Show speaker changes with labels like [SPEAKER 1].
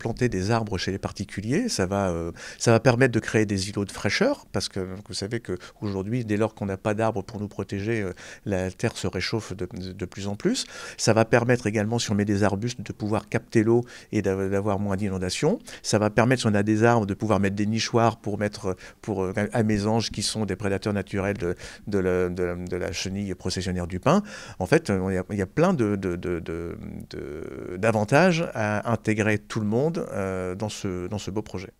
[SPEAKER 1] planter des arbres chez les particuliers, ça va, euh, ça va permettre de créer des îlots de fraîcheur, parce que vous savez qu'aujourd'hui, dès lors qu'on n'a pas d'arbres pour nous protéger, euh, la terre se réchauffe de, de, plus en plus. Ça va permettre également, si on met des arbustes, de pouvoir capter l'eau et d'avoir moins d'inondations. Ça va permettre, si on a des arbres, de pouvoir mettre des nichoirs pour mettre pour euh, à mes anges qui sont des prédateurs naturels de, de la, chenille processionnaire du pin. En fait, il y, y, a plein d'avantages à intégrer tout le monde euh, dans ce beau projet.